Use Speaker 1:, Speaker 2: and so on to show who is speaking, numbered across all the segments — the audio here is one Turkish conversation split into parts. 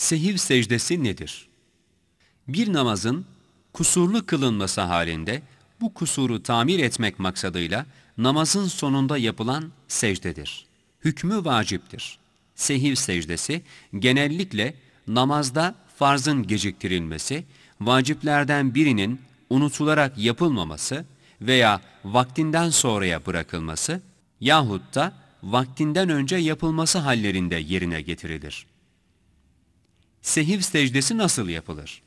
Speaker 1: Sehiv secdesi nedir? Bir namazın kusurlu kılınması halinde bu kusuru tamir etmek maksadıyla namazın sonunda yapılan secdedir. Hükmü vaciptir. Sehiv secdesi genellikle namazda farzın geciktirilmesi, vaciplerden birinin unutularak yapılmaması veya vaktinden sonraya bırakılması yahut da vaktinden önce yapılması hallerinde yerine getirilir sehiv secdesi nasıl yapılır?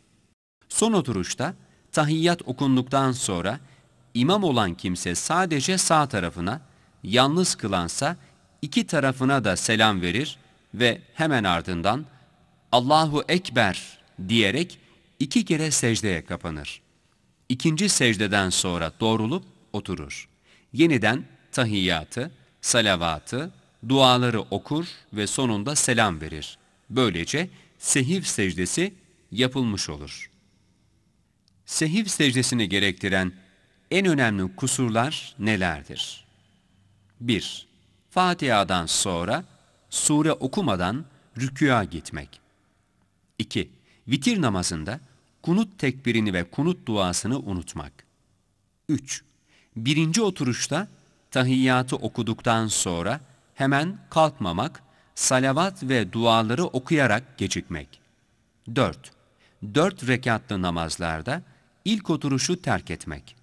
Speaker 1: Son oturuşta tahiyyat okunduktan sonra imam olan kimse sadece sağ tarafına, yalnız kılansa iki tarafına da selam verir ve hemen ardından Allahu Ekber diyerek iki kere secdeye kapanır. İkinci secdeden sonra doğrulup oturur. Yeniden tahiyyatı, salavatı, duaları okur ve sonunda selam verir. Böylece sehiv secdesi yapılmış olur. Sehiv secdesini gerektiren en önemli kusurlar nelerdir? 1. Fatiha'dan sonra sure okumadan rükûa gitmek. 2. Vitir namazında kunut tekbirini ve kunut duasını unutmak. 3. Birinci oturuşta tahiyyatı okuduktan sonra hemen kalkmamak salavat ve duaları okuyarak gecikmek. 4. 4 rekatlı namazlarda ilk oturuşu terk etmek.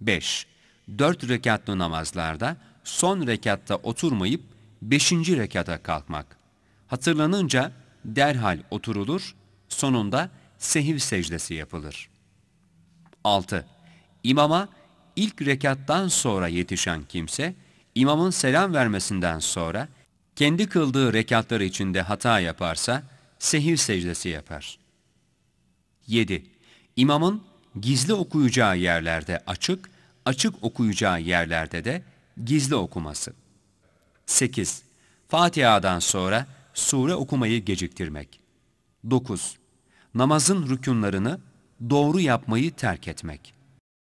Speaker 1: 5. 4 rekatlı namazlarda son rekatta oturmayıp 5. rekata kalkmak. Hatırlanınca derhal oturulur, sonunda sehiv secdesi yapılır. 6. İmama ilk rekattan sonra yetişen kimse, imamın selam vermesinden sonra kendi kıldığı rekatlar içinde hata yaparsa sehiv secdesi yapar. 7. İmamın gizli okuyacağı yerlerde açık, açık okuyacağı yerlerde de gizli okuması. 8. Fatiha'dan sonra sure okumayı geciktirmek. 9. Namazın rükünlerini doğru yapmayı terk etmek.